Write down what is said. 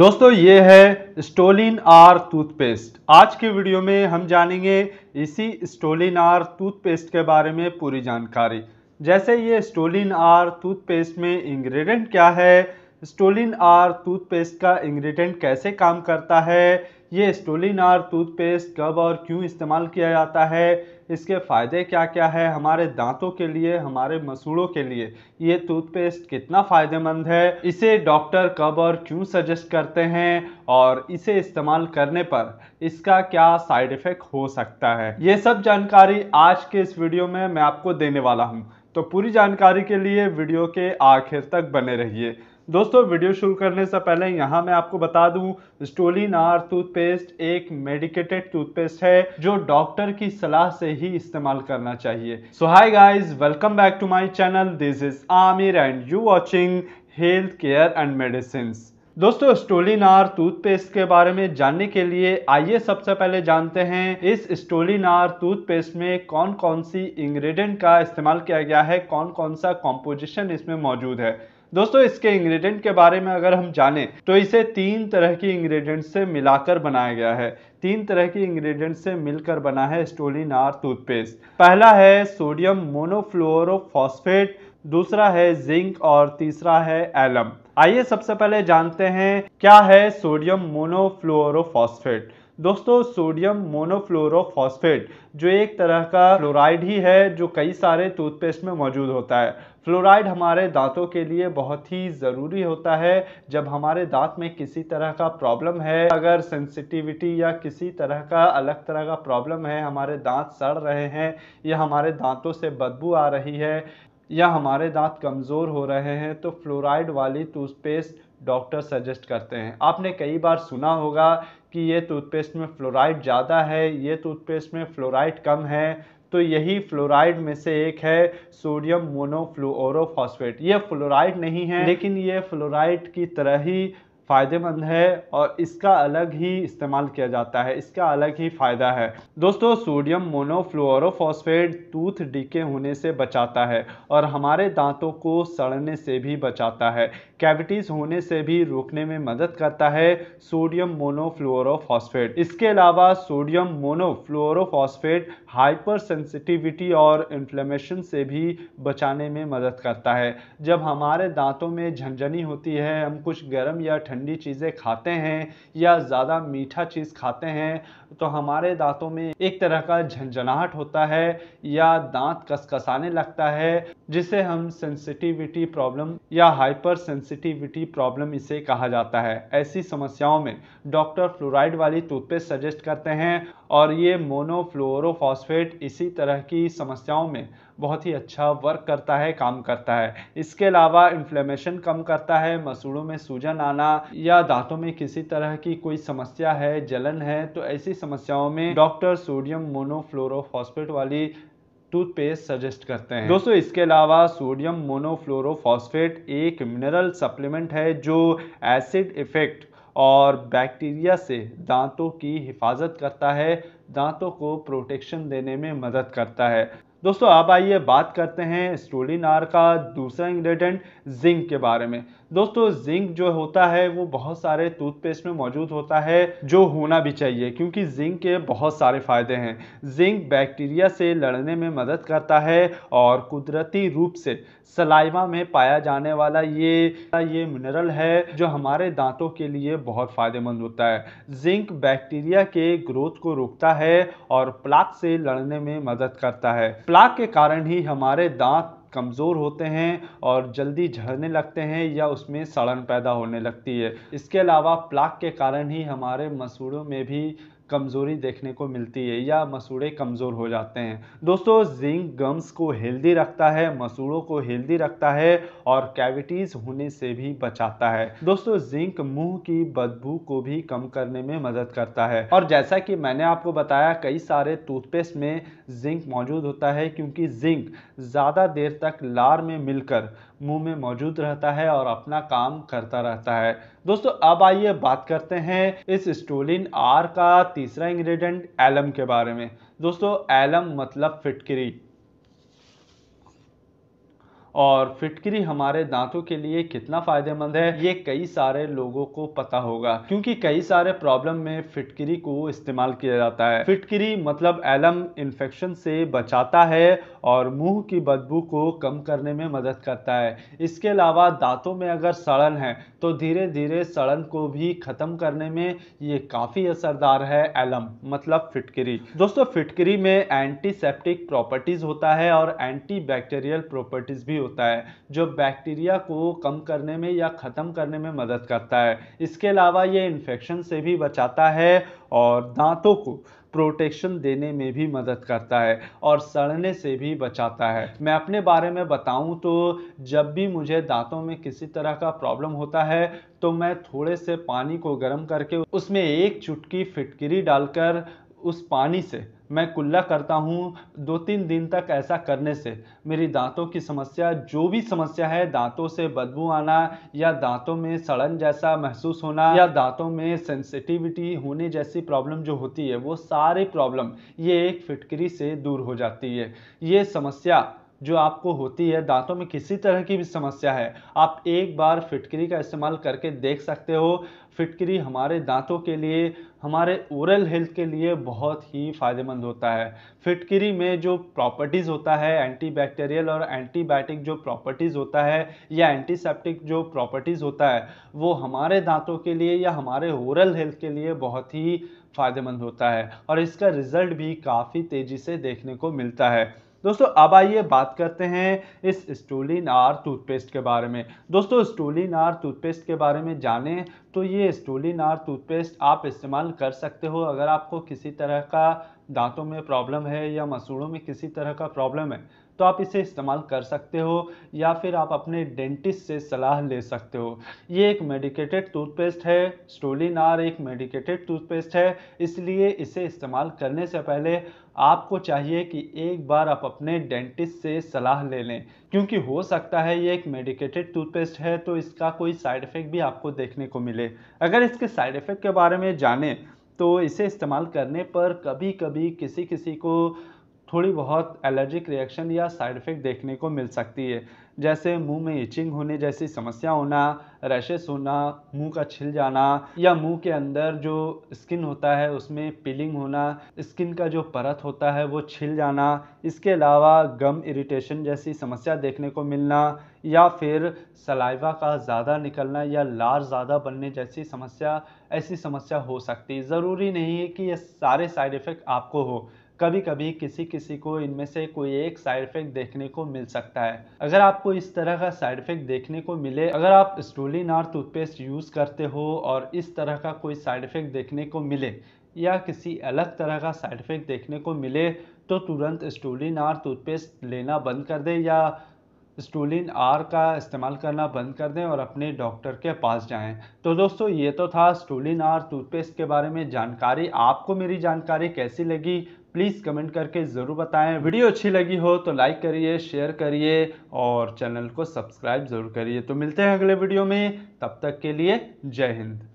दोस्तों ये है स्टोलिन आर टूथपेस्ट आज के वीडियो में हम जानेंगे इसी स्टोलिन आर टूथपेस्ट के बारे में पूरी जानकारी जैसे ये स्टोलिन आर टूथपेस्ट में इंग्रेडिएंट क्या है स्टोलिन आर टूथपेस्ट का इंग्रेडिएंट कैसे काम करता है ये स्टोलिन आर टूथपेस्ट कब और क्यों इस्तेमाल किया जाता है इसके फ़ायदे क्या क्या है हमारे दांतों के लिए हमारे मसूड़ों के लिए ये टूथपेस्ट कितना फ़ायदेमंद है इसे डॉक्टर कब और क्यों सजेस्ट करते हैं और इसे इस्तेमाल करने पर इसका क्या साइड इफ़ेक्ट हो सकता है ये सब जानकारी आज के इस वीडियो में मैं आपको देने वाला हूँ तो पूरी जानकारी के लिए वीडियो के आखिर तक बने रहिए दोस्तों वीडियो शुरू करने से पहले यहाँ मैं आपको बता दूं स्टोलिन आर टूथपेस्ट एक मेडिकेटेड टूथपेस्ट है जो डॉक्टर की सलाह से ही इस्तेमाल करना चाहिए so hi guys welcome back to my channel this is Aamir and you watching health care and medicine दोस्तों स्टोलिनार टूथपेस्ट के बारे में जानने के लिए आइए सबसे पहले जानते हैं इस स्टोलिनार टूथपेस्ट में कौन कौन सी इंग्रेडिएंट का इस्तेमाल किया गया है कौन कौन सा कॉम्पोजिशन इसमें मौजूद है दोस्तों इसके इंग्रेडिएंट के बारे में अगर हम जानें तो इसे तीन तरह की इंग्रेडिएंट से मिलाकर बनाया गया है तीन तरह की इंग्रेडिएंट से मिलकर बना है स्टोलिनार टूथपेस्ट पहला है सोडियम मोनोफ्लोरोफॉस्फेट दूसरा है जिंक और तीसरा है एलम आइए सबसे पहले जानते हैं क्या है सोडियम मोनोफ्लोरोफॉस्फेट दोस्तों सोडियम मोनोफ्लोरोफॉस्फेट जो एक तरह का क्लोराइड ही है जो कई सारे टूथपेस्ट में मौजूद होता है फ्लोराइड हमारे दांतों के लिए बहुत ही ज़रूरी होता है जब हमारे दांत में किसी तरह का प्रॉब्लम है अगर सेंसिटिविटी या किसी तरह का अलग तरह का प्रॉब्लम है हमारे दांत सड़ रहे हैं या हमारे दांतों से बदबू आ रही है या हमारे दांत कमज़ोर हो रहे हैं तो फ्लोराइड वाली टूथपेस्ट डॉक्टर सजेस्ट करते हैं आपने कई बार सुना होगा कि ये टूथपेस्ट में फ्लोराइड ज़्यादा है ये टूथपेस्ट में फ्लोराइड कम है तो यही फ्लोराइड में से एक है सोडियम मोनोफ्लोरोफॉस्फेट ये फ्लोराइड नहीं है लेकिन ये फ्लोराइड की तरह ही फ़ायदेमंद है और इसका अलग ही इस्तेमाल किया जाता है इसका अलग ही फ़ायदा है दोस्तों सोडियम मोनोफ्लोरोफॉस्फेट टूथ डीके होने से बचाता है और हमारे दांतों को सड़ने से भी बचाता है कैविटीज़ होने से भी रोकने में मदद करता है सोडियम मोनोफ्लोरोफॉस्फेट इसके अलावा सोडियम मोनोफ्लोरोफॉस्फेट हाइपर सेंसिटिविटी और इन्फ्लेमेशन से भी बचाने में मदद करता है जब हमारे दांतों में झंझनी होती है हम कुछ गर्म या ठंड ठंडी चीज़ें खाते हैं या ज़्यादा मीठा चीज़ खाते हैं तो हमारे दांतों में एक तरह का झंझनाहट होता है या दांत कसकसाने लगता है जिसे हम सेंसिटिविटी प्रॉब्लम या हाइपर सेंसिटिविटी प्रॉब्लम इसे कहा जाता है ऐसी समस्याओं में डॉक्टर फ्लोराइड वाली टूथपेस्ट सजेस्ट करते हैं और ये मोनोफ्लोरोफॉस्फेट इसी तरह की समस्याओं में बहुत ही अच्छा वर्क करता है काम करता है इसके अलावा इन्फ्लेमेशन कम करता है मसूड़ों में सूजन आना या दांतों में किसी तरह की कोई समस्या है जलन है तो ऐसी समस्याओं में डॉक्टर सोडियम मोनोफ्लोरोफॉस्फेट वाली टूथपेस्ट सजेस्ट करते हैं दोस्तों इसके अलावा सोडियम मोनोफ्लोरोफॉस्फेट एक मिनरल सप्लीमेंट है जो एसिड इफेक्ट और बैक्टीरिया से दांतों की हिफाजत करता है दांतों को प्रोटेक्शन देने में मदद करता है दोस्तों अब आइए बात करते हैं आर का दूसरा इंग्रेडिएंट जिंक के बारे में दोस्तों जिंक जो होता है वो बहुत सारे टूथपेस्ट में मौजूद होता है जो होना भी चाहिए क्योंकि जिंक के बहुत सारे फ़ायदे हैं जिंक बैक्टीरिया से लड़ने में मदद करता है और कुदरती रूप से सलाइवा में पाया जाने वाला ये ये मिनरल है जो हमारे दांतों के लिए बहुत फ़ायदेमंद होता है जिंक बैक्टीरिया के ग्रोथ को रोकता है और प्लाक से लड़ने में मदद करता है प्लाक के कारण ही हमारे दांत कमज़ोर होते हैं और जल्दी झड़ने लगते हैं या उसमें सड़न पैदा होने लगती है इसके अलावा प्लाक के कारण ही हमारे मसूड़ों में भी कमज़ोरी देखने को मिलती है या मसूड़े कमज़ोर हो जाते हैं दोस्तों जिंक गम्स को हेल्दी रखता है मसूड़ों को हेल्दी रखता है और कैविटीज़ होने से भी बचाता है दोस्तों जिंक मुंह की बदबू को भी कम करने में मदद करता है और जैसा कि मैंने आपको बताया कई सारे टूथपेस्ट में जिंक मौजूद होता है क्योंकि जिंक ज़्यादा देर तक लार में मिलकर मुंह में मौजूद रहता है और अपना काम करता रहता है दोस्तों अब आइए बात करते हैं इस स्टोलिन आर का तीसरा इंग्रेडिएंट एलम के बारे में दोस्तों एलम मतलब फिटकरी और फिटकरी हमारे दांतों के लिए कितना फ़ायदेमंद है ये कई सारे लोगों को पता होगा क्योंकि कई सारे प्रॉब्लम में फिटकरी को इस्तेमाल किया जाता है फिटकरी मतलब एलम इन्फेक्शन से बचाता है और मुंह की बदबू को कम करने में मदद करता है इसके अलावा दांतों में अगर सड़न है तो धीरे धीरे सड़न को भी ख़त्म करने में ये काफ़ी असरदार है एलम मतलब फिटकरी दोस्तों फिटकरी में एंटीसेप्टिक प्रॉपर्टीज़ होता है और एंटी प्रॉपर्टीज़ भी होता है जो बैक्टीरिया को कम करने में या ख़त्म करने में मदद करता है इसके अलावा ये इन्फेक्शन से भी बचाता है और दांतों को प्रोटेक्शन देने में भी मदद करता है और सड़ने से भी बचाता है मैं अपने बारे में बताऊं तो जब भी मुझे दांतों में किसी तरह का प्रॉब्लम होता है तो मैं थोड़े से पानी को गर्म करके उसमें एक चुटकी फिटकरी डालकर उस पानी से मैं कुल्ला करता हूँ दो तीन दिन तक ऐसा करने से मेरी दांतों की समस्या जो भी समस्या है दांतों से बदबू आना या दांतों में सड़न जैसा महसूस होना या दांतों में सेंसिटिविटी होने जैसी प्रॉब्लम जो होती है वो सारे प्रॉब्लम ये एक फिटकरी से दूर हो जाती है ये समस्या जो आपको होती है दांतों में किसी तरह की भी समस्या है आप एक बार फिटकरी का इस्तेमाल करके देख सकते हो फिटकरी हमारे दांतों के लिए हमारे ओरल हेल्थ के लिए बहुत ही फ़ायदेमंद होता है फिटकरी में जो प्रॉपर्टीज़ होता है एंटीबैक्टीरियल और एंटीबायोटिक जो प्रॉपर्टीज़ होता है या एंटीसेप्टिक जो प्रॉपर्टीज़ होता है वो हमारे दांतों के लिए या हमारे ओरल हेल्थ के लिए बहुत ही फ़ायदेमंद होता है और इसका रिज़ल्ट भी काफ़ी तेज़ी से देखने को मिलता है दोस्तों अब आइए बात करते हैं इस स्टोलिन आर टूथपेस्ट के बारे में दोस्तों स्टोलिन आर टूथपेस्ट के बारे में जानें तो ये स्टोलिन आर टूथपेस्ट आप इस्तेमाल कर सकते हो अगर आपको किसी तरह का दांतों में प्रॉब्लम है या मसूड़ों में किसी तरह का प्रॉब्लम है तो आप इसे इस्तेमाल कर सकते हो या फिर आप अपने डेंटिस्ट से सलाह ले सकते हो ये एक मेडिकेटेड टूथपेस्ट है स्टोलिनार एक मेडिकेटेड टूथपेस्ट है इसलिए इसे इस्तेमाल करने से पहले आपको चाहिए कि एक बार आप अपने डेंटिस्ट से सलाह ले लें क्योंकि हो सकता है ये एक मेडिकेटेड टूथपेस्ट है तो इसका कोई साइड इफ़ेक्ट भी आपको देखने को मिले अगर इसके साइड इफ़ेक्ट के बारे में जाने तो इसे इस्तेमाल करने पर कभी कभी किसी किसी को थोड़ी बहुत एलर्जिक रिएक्शन या साइड इफ़ेक्ट देखने को मिल सकती है जैसे मुंह में इचिंग होने जैसी समस्या होना रैशेस होना मुंह का छिल जाना या मुंह के अंदर जो स्किन होता है उसमें पिलिंग होना स्किन का जो परत होता है वो छिल जाना इसके अलावा गम इरिटेशन जैसी समस्या देखने को मिलना या फिर सलाइवा का ज़्यादा निकलना या लार ज़्यादा बनने जैसी समस्या ऐसी समस्या हो सकती ज़रूरी नहीं है कि ये सारे साइड इफ़ेक्ट आपको हो कभी कभी किसी किसी को इनमें से कोई एक साइड इफेक्ट देखने को मिल सकता है अगर आपको इस तरह का साइड इफेक्ट देखने को मिले अगर आप स्टोलिनार टूथपेस्ट यूज़ करते हो और इस तरह का कोई साइड इफेक्ट देखने को मिले या किसी अलग तरह का साइड इफेक्ट देखने को मिले तो तुरंत स्टोलिन आर टूथपेस्ट लेना बंद कर दें या स्टोलिन आर का इस्तेमाल करना बंद कर दें और अपने डॉक्टर के पास जाएं तो दोस्तों ये तो था स्टोलिन आर टूथपेस्ट के बारे में जानकारी आपको मेरी जानकारी कैसी लगी प्लीज़ कमेंट करके ज़रूर बताएं वीडियो अच्छी लगी हो तो लाइक करिए शेयर करिए और चैनल को सब्सक्राइब ज़रूर करिए तो मिलते हैं अगले वीडियो में तब तक के लिए जय हिंद